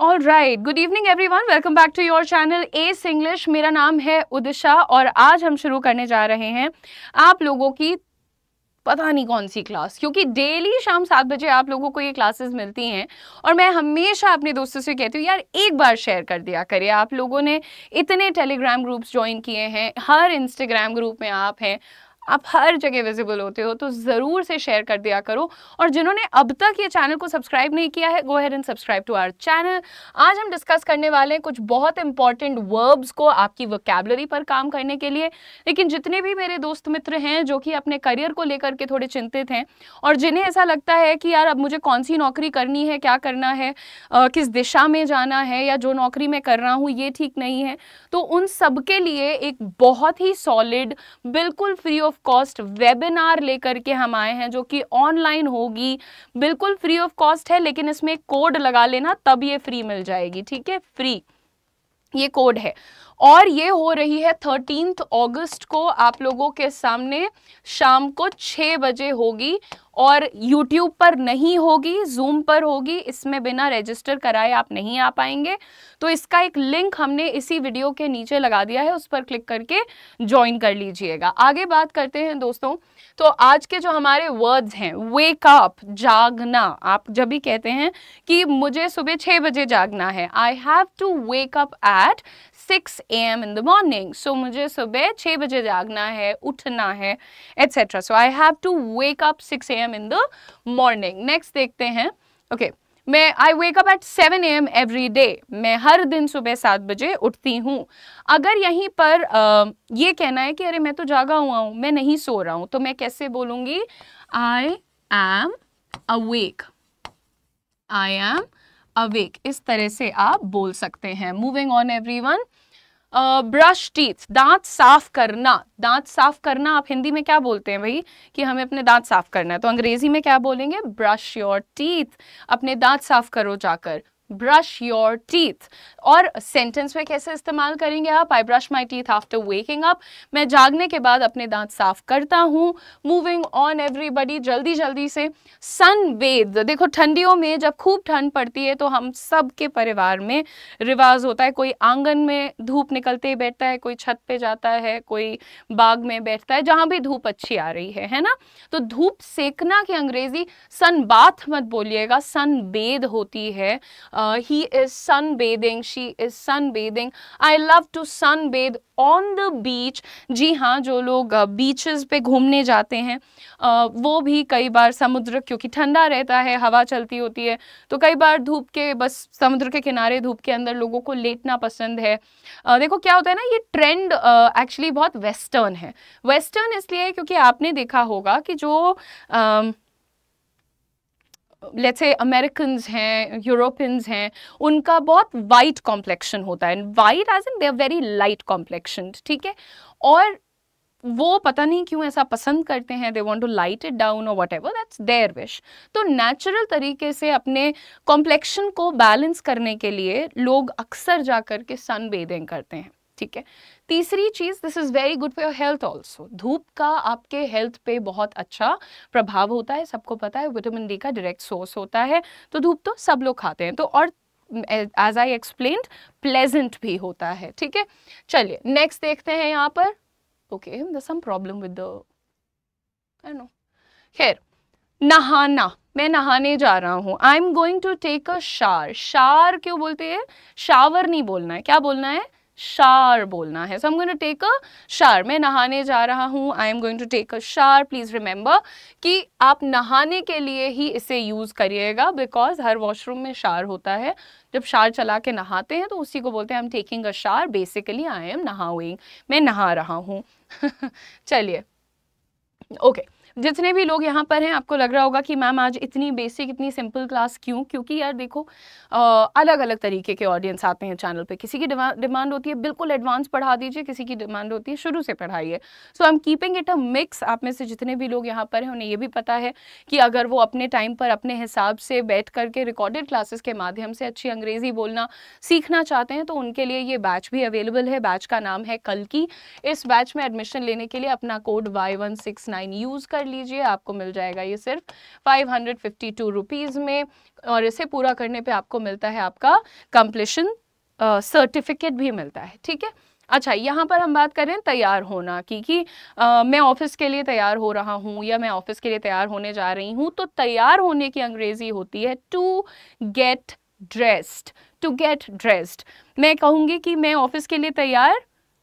All right good evening everyone welcome back to your channel S English मेरा नाम है उदिशा और आज हम शुरू करने जा रहे हैं आप लोगों की पता नहीं कौन सी क्लास क्योंकि डेली शाम सात बजे आप लोगों को ये क्लासेस मिलती हैं और मैं हमेशा अपने दोस्तों से कहती हूँ यार एक बार शेयर कर दिया करिए आप लोगों ने इतने टेलीग्राम ग्रुप्स ज्वाइन किए हैं हर इंस्टाग्राम ग्रुप में आप हैं आप हर जगह विजिबल होते हो तो ज़रूर से शेयर कर दिया करो और जिन्होंने अब तक ये चैनल को सब्सक्राइब नहीं किया है go ahead and subscribe to our channel आज हम डिस्कस करने वाले हैं कुछ बहुत इंपॉर्टेंट वर्ब्स को आपकी वोकेबलरी पर काम करने के लिए लेकिन जितने भी मेरे दोस्त मित्र हैं जो कि अपने करियर को लेकर के थोड़े चिंतित हैं और जिन्हें ऐसा लगता है कि यार अब मुझे कौन सी नौकरी करनी है क्या करना है आ, किस दिशा में जाना है या जो नौकरी मैं कर रहा हूँ ये ठीक नहीं है तो उन सब के लिए एक बहुत ही सॉलिड बिल्कुल free of of cost webinar लेकर के हम आए हैं जो कि ऑनलाइन होगी बिल्कुल फ्री ऑफ कॉस्ट है लेकिन इसमें कोड लगा लेना तब ये फ्री मिल जाएगी ठीक है फ्री ये कोड है और ये हो रही है थर्टीन अगस्त को आप लोगों के सामने शाम को छः बजे होगी और यूट्यूब पर नहीं होगी जूम पर होगी इसमें बिना रजिस्टर कराए आप नहीं आ पाएंगे तो इसका एक लिंक हमने इसी वीडियो के नीचे लगा दिया है उस पर क्लिक करके ज्वाइन कर लीजिएगा आगे बात करते हैं दोस्तों तो आज के जो हमारे वर्ड्स हैं वेक अप जागना आप जब भी कहते हैं कि मुझे सुबह छः बजे जागना है I have to wake up at six A M in the morning so मुझे सुबह छः बजे जागना है उठना है etcetera so I have to wake up six A M in the morning next देखते हैं ओके okay. मैं I wake up at seven A M every day मैं हर दिन सुबह सात बजे उठती हूँ अगर यहीं पर आ, ये कहना है कि अरे मैं तो जागा हुआ हूँ मैं नहीं सो रहा हूँ तो मैं कैसे बोलूँगी I am awake I am awake इस तरह से आप बोल सकते हैं moving on everyone brush teeth दांत साफ करना दांत साफ करना आप हिंदी में क्या बोलते हैं भाई कि हमें अपने दांत साफ करना है तो अंग्रेजी में क्या बोलेंगे ब्रश योर टीथ अपने दांत साफ करो जाकर ब्रश योर टीथ और सेंटेंस में कैसे इस्तेमाल करेंगे आप I brush my teeth after waking up मैं जागने के बाद अपने दांत साफ करता हूँ मूविंग ऑन एवरीबडी जल्दी जल्दी से सन वेद देखो ठंडियों में जब खूब ठंड पड़ती है तो हम सब के परिवार में रिवाज होता है कोई आंगन में धूप निकलते ही बैठता है कोई छत पे जाता है कोई बाग में बैठता है जहाँ भी धूप अच्छी आ रही है है ना तो धूप सेकना की अंग्रेजी सन बाथ मत बोलिएगा सन वेद होती है Uh, he is sunbathing, she is sunbathing. I love to sunbathe on the beach. जी हाँ जो लोग बीचेस uh, पे घूमने जाते हैं uh, वो भी कई बार समुद्र क्योंकि ठंडा रहता है हवा चलती होती है तो कई बार धूप के बस समुद्र के किनारे धूप के अंदर लोगों को लेटना पसंद है uh, देखो क्या होता है ना ये ट्रेंड एक्चुअली बहुत वेस्टर्न है वेस्टर्न इसलिए क्योंकि आपने देखा होगा कि जो um, लेट्स से अमेरिकन हैं यूरोपियंस हैं उनका बहुत वाइट कॉम्प्लेक्शन होता है white as in they are very light complexion ठीक है और वो पता नहीं क्यों ऐसा पसंद करते हैं they want to light it down और whatever that's their wish तो नेचुरल तरीके से अपने कॉम्प्लेक्शन को बैलेंस करने के लिए लोग अक्सर जा कर के सन बेदिंग करते हैं ठीक है तीसरी चीज़ this is very good for your health also धूप का आपके हेल्थ पे बहुत अच्छा प्रभाव होता है सबको पता है विटामिन डी का डायरेक्ट सोर्स होता है तो धूप तो सब लोग खाते हैं तो और एज आई एक्सप्लेन प्लेजेंट भी होता है ठीक है चलिए नेक्स्ट देखते हैं यहाँ पर okay some problem with the no खैर नहाना मैं नहाने जा रहा हूँ I am going to take a shower shower क्यों बोलते हैं शावर नहीं बोलना है क्या बोलना है शार बोलना है so am going to take a shower मैं नहाने जा रहा हूँ I am going to take a shower please remember कि आप नहाने के लिए ही इसे यूज़ करिएगा बिकॉज हर वॉशरूम में शार होता है जब शार चला के नहाते हैं तो उसी को बोलते हैं आई एम टेकिंग अ शार बेसिकली आई एम नहाइंग मैं नहा रहा हूँ चलिए ओके okay. जितने भी लोग यहाँ पर हैं आपको लग रहा होगा कि मैम आज इतनी बेसिक इतनी सिंपल क्लास क्यों क्योंकि यार देखो आ, अलग अलग तरीके के ऑडियंस आते हैं चैनल पे किसी की डिमांड होती है बिल्कुल एडवांस पढ़ा दीजिए किसी की डिमांड होती है शुरू से पढ़ाइए so I am keeping it a mix आप में से जितने भी लोग यहाँ पर हैं उन्हें ये भी पता है कि अगर वो अपने टाइम पर अपने हिसाब से बैठ करके रिकॉर्डेड क्लासेस के माध्यम से अच्छी अंग्रेज़ी बोलना सीखना चाहते हैं तो उनके लिए ये बैच भी अवेलेबल है बैच का नाम है कल की इस बैच में एडमिशन लेने के लिए अपना code Y one six nine use कर लीजिए आपको मिल जाएगा ये सिर्फ five hundred fifty two rupees में और इसे पूरा करने पे आपको मिलता है आपका कंप्लीशन सर्टिफिकेट भी मिलता है ठीक है अच्छा यहाँ पर हम बात करें तैयार होना की कि आ, मैं ऑफिस के लिए तैयार हो रहा हूँ या मैं ऑफिस के लिए तैयार होने जा रही हूँ तो तैयार होने की अंग्रेजी होती है to get dressed to get dressed मैं कहूँगी कि मैं ऑफिस के लिए तैयार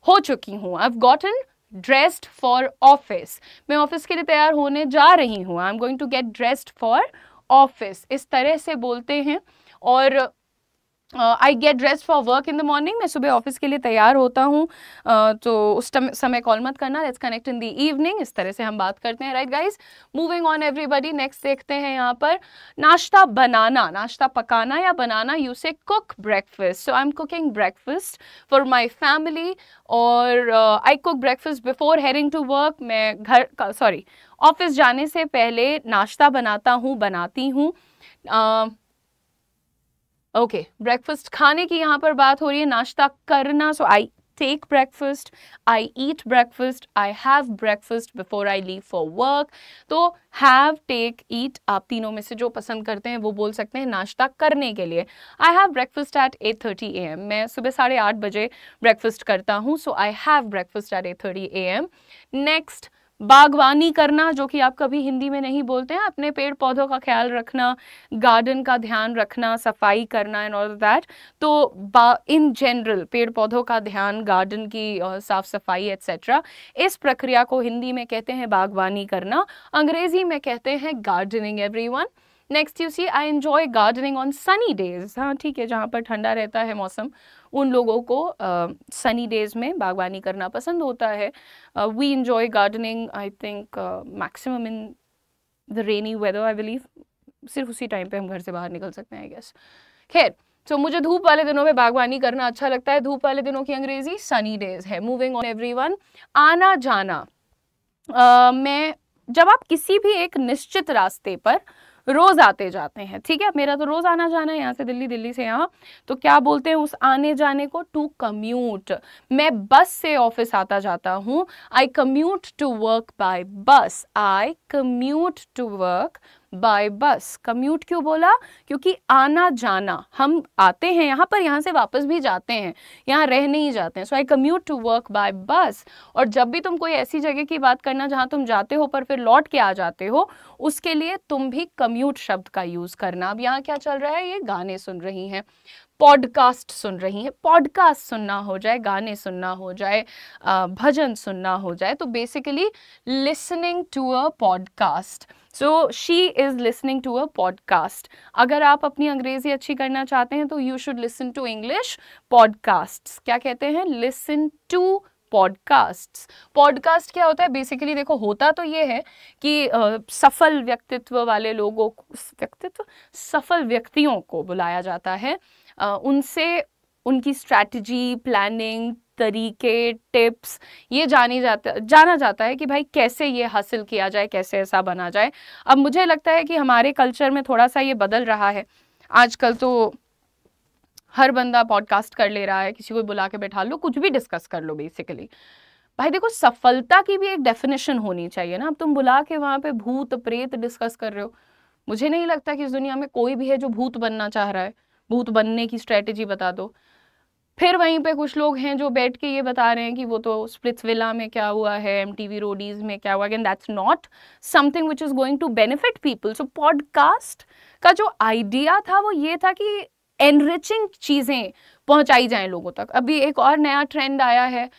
हो चुकी हूँ I gotten dressed for office मैं ऑफिस के लिए तैयार होने जा रही हूँ I am going to get dressed for office इस तरह से बोलते हैं और I get dress for work in the morning मैं सुबह ऑफिस के लिए तैयार होता हूँ uh, तो उस समय कॉल मत करना let's connect in the evening इस तरह से हम बात करते हैं right guys moving on everybody next देखते हैं यहाँ पर नाश्ता बनाना नाश्ता पकाना या बनाना you say cook breakfast so I am cooking breakfast for my family और I cook breakfast before heading to work मैं घर सॉरी ऑफिस जाने से पहले नाश्ता बनाता हूँ बनाती हूँ uh, ओके ब्रेकफास्ट खाने की यहाँ पर बात हो रही है नाश्ता करना so I take breakfast I eat breakfast I have breakfast before I leave for work तो हैव टेक ईट आप तीनों में से जो पसंद करते हैं वो बोल सकते हैं नाश्ता करने के लिए I have breakfast at eight thirty A M मैं सुबह साढ़े आठ बजे ब्रेकफास्ट करता हूँ so I have breakfast at eight thirty A M next बागवानी करना जो कि आप कभी हिंदी में नहीं बोलते हैं अपने पेड़ पौधों का ख्याल रखना गार्डन का ध्यान रखना सफाई करना एंड ऑल दैट तो इन जनरल पेड़ पौधों का ध्यान गार्डन की साफ सफाई एट्सेट्रा इस प्रक्रिया को हिंदी में कहते हैं बागवानी करना अंग्रेजी में कहते हैं gardening every next you see I enjoy gardening on sunny days हाँ ठीक है जहाँ पर ठंडा रहता है मौसम उन लोगों को सनी डेज में बागवानी करना पसंद होता है we enjoy gardening I think maximum in the rainy weather I believe सिर्फ उसी टाइम पे हम घर से बाहर निकल सकते हैं आई गेस खैर सो मुझे धूप वाले दिनों में बागवानी करना अच्छा लगता है धूप वाले दिनों की अंग्रेजी सनी डेज है मूविंग ऑन एवरी आना जाना uh, मैं जब आप किसी भी एक निश्चित रास्ते पर रोज आते जाते हैं ठीक है मेरा तो रोज आना जाना है यहाँ से दिल्ली दिल्ली से यहाँ तो क्या बोलते हैं उस आने जाने को टू कम्यूट मैं बस से ऑफिस आता जाता हूँ I commute to work by bus I commute to work by bus commute क्यों बोला क्योंकि आना जाना हम आते हैं यहाँ पर यहाँ से वापस भी जाते हैं यहाँ रह नहीं जाते हैं so I commute to work by bus और जब भी तुम कोई ऐसी जगह की बात करना जहाँ तुम जाते हो पर फिर लौट के आ जाते हो उसके लिए तुम भी कम्यूट शब्द का यूज़ करना अब यहाँ क्या चल रहा है ये गाने सुन रही हैं पॉडकास्ट सुन रही हैं पॉडकास्ट सुनना हो जाए गाने सुनना हो जाए भजन सुनना हो जाए तो basically listening to a podcast so she is listening to a podcast अगर आप अपनी अंग्रेज़ी अच्छी करना चाहते हैं तो you should listen to English podcast क्या कहते हैं लिसन टू पॉडकास्ट्स पॉडकास्ट क्या होता है बेसिकली देखो होता तो ये है कि आ, सफल व्यक्तित्व वाले लोगों को व्यक्तित्व सफल व्यक्तियों को बुलाया जाता है आ, उनसे उनकी स्ट्रैटेजी प्लानिंग तरीके टिप्स ये जानी जाता जाना जाता है कि भाई कैसे ये हासिल किया जाए कैसे ऐसा बना जाए अब मुझे लगता है कि हमारे कल्चर में थोड़ा सा ये बदल रहा है आजकल तो हर बंदा पॉडकास्ट कर ले रहा है किसी को बुला के बैठा लो कुछ भी डिस्कस कर लो बेसिकली भाई देखो सफलता की भी एक डेफिनेशन होनी चाहिए ना अब तुम बुला के वहाँ पे भूत प्रेत डिस्कस कर रहे हो मुझे नहीं लगता कि इस दुनिया में कोई भी है जो भूत बनना चाह रहा है भूत बनने की स्ट्रेटेजी बता दो फिर वहीं पे कुछ लोग हैं जो बैठ के ये बता रहे हैं कि वो तो स्प्रिट्स विला में क्या हुआ है एम टी वी रोडीज में क्या हुआ and that's not something which is going to benefit people so podcast का जो आइडिया था वो ये था कि एनरिचिंग चीज़ें पहुंचाई जाएं लोगों तक अभी एक और नया ट्रेंड आया है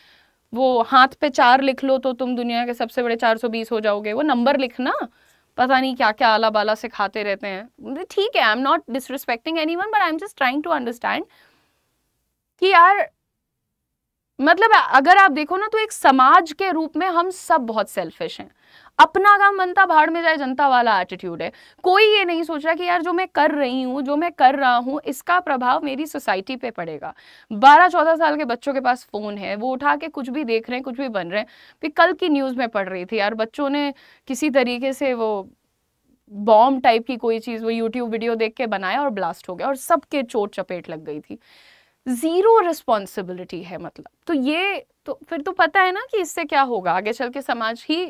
वो हाथ पे चार लिख लो तो तुम दुनिया के सबसे बड़े चार सौ बीस हो जाओगे वो नंबर लिखना पता नहीं क्या क्या आला बाला सिखाते रहते हैं ठीक है I am not disrespecting anyone but I am just trying to understand कि यार मतलब अगर आप देखो ना तो एक समाज के रूप में हम सब बहुत सेल्फिश हैं अपना काम बनता भाड़ में जाए जनता वाला एटीट्यूड है कोई ये नहीं सोच रहा कि यार जो मैं कर रही हूँ जो मैं कर रहा हूँ इसका प्रभाव मेरी सोसाइटी पे पड़ेगा बारह चौदह साल के बच्चों के पास फ़ोन है वो उठा के कुछ भी देख रहे हैं कुछ भी बन रहे हैं फिर कल की न्यूज़ में पढ़ रही थी यार बच्चों ने किसी तरीके से वो बॉम्ब टाइप की कोई चीज़ वो यूट्यूब वीडियो देख के बनाया और ब्लास्ट हो गया और सबके चोट चपेट लग गई थी ज़ीरो रिस्पॉन्सिबिलिटी है मतलब तो ये तो फिर तो पता है ना कि इससे क्या होगा आगे चल के समाज ही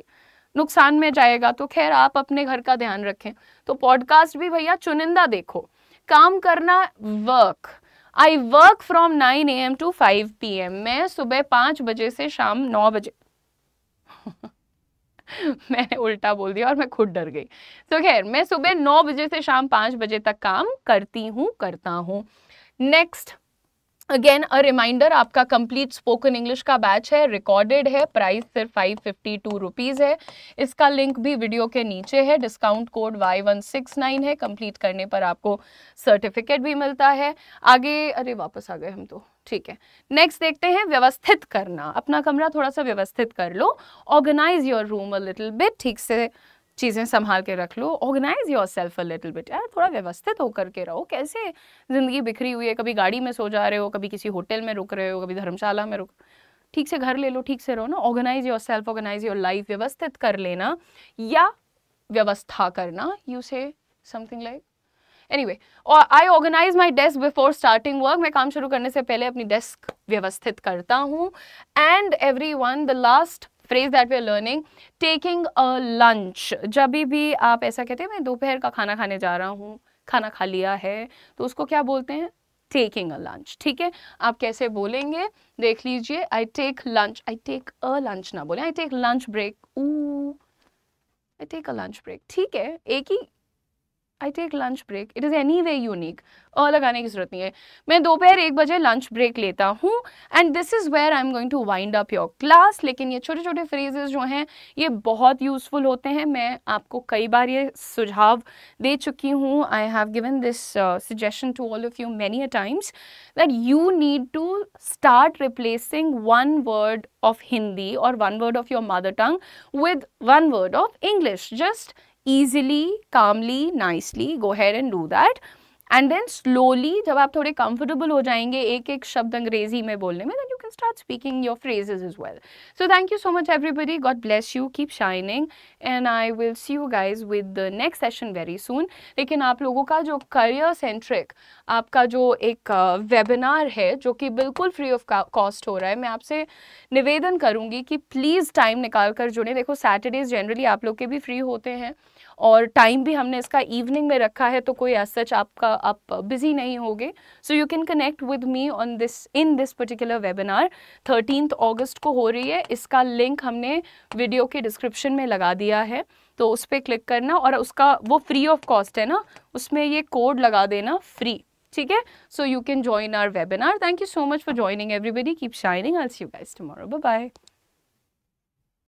नुकसान में जाएगा तो खैर आप अपने घर का ध्यान रखें तो पॉडकास्ट भी भैया चुनिंदा देखो काम करना work I work from nine A M to five P M मैं सुबह पांच बजे से शाम नौ बजे मैंने उल्टा बोल दिया और मैं खुद डर गई तो खैर मैं सुबह नौ बजे से शाम पांच बजे तक काम करती हूँ करता हूँ नेक्स्ट अगेन अ रिमाइंडर आपका कंप्लीट स्पोकन इंग्लिश का बैच है रिकॉर्डेड है प्राइस सिर्फ फाइव फिफ्टी टू रुपीज़ है इसका लिंक भी वीडियो के नीचे है discount code Y one six nine है कंप्लीट करने पर आपको सर्टिफिकेट भी मिलता है आगे अरे वापस आ गए हम तो ठीक है नेक्स्ट देखते हैं व्यवस्थित करना अपना कमरा थोड़ा सा व्यवस्थित कर लो organise your room a little bit ठीक से चीज़ें संभाल के रख लो organise yourself a little bit यार थोड़ा व्यवस्थित होकर के रहो कैसे ज़िंदगी बिखरी हुई है कभी गाड़ी में सो जा रहे हो कभी किसी होटल में रुक रहे हो कभी धर्मशाला में रुक ठीक से घर ले लो ठीक से रहो ना organise yourself organise your life व्यवस्थित कर लेना या व्यवस्था करना यू से समथिंग लाइक एनी और I organise my desk before starting work मैं काम शुरू करने से पहले अपनी डेस्क व्यवस्थित करता हूँ and everyone the last phrase that we are learning taking a lunch जब भी आप ऐसा कहते हैं मैं दोपहर का खाना खाने जा रहा हूँ खाना खा लिया है तो उसको क्या बोलते हैं टेकिंग अ लंच ठीक है आप कैसे बोलेंगे देख लीजिए I take lunch I take a lunch ना बोले आई टेक लंच ब्रेक ऊ I take a lunch break ठीक है एक ही I take lunch break it is anyway unique और लगाने की जरूरत नहीं है मैं दोपहर एक बजे लंच ब्रेक लेता हूँ and this is where I am going to wind up your class लेकिन ये छोटे छोटे फ्रेजेज जो हैं ये बहुत यूज़फुल होते हैं मैं आपको कई बार ये सुझाव दे चुकी हूँ I have given this suggestion to all of you many a times that you need to start replacing one word of Hindi और one word of your mother tongue with one word of English just easily, calmly, nicely. Go ahead and do that. And then slowly जब आप थोड़े comfortable हो जाएंगे एक एक शब्द अंग्रेजी में बोलने में then you can start speaking your phrases as well so thank you so much everybody god bless you keep shining and I will see you guys with the next session very soon लेकिन आप लोगों का जो career centric आपका जो एक webinar है जो कि बिल्कुल फ्री ऑफ कॉस्ट हो रहा है मैं आपसे निवेदन करूँगी कि प्लीज़ टाइम निकाल कर जुड़ें देखो सैटरडेज जनरली आप लोग के भी फ्री होते हैं और टाइम भी हमने इसका इवनिंग में रखा है तो कोई एज सच आपका आप बिजी नहीं होगे so you can connect with me on this in this particular webinar thirteen August को हो रही है इसका लिंक हमने वीडियो के डिस्क्रिप्शन में लगा दिया है तो उस पर क्लिक करना और उसका वो फ्री ऑफ कॉस्ट है ना उसमें ये कोड लगा देना फ्री ठीक है so you can join our webinar thank you so much for joining everybody keep shining I you guys tomorrow bye bye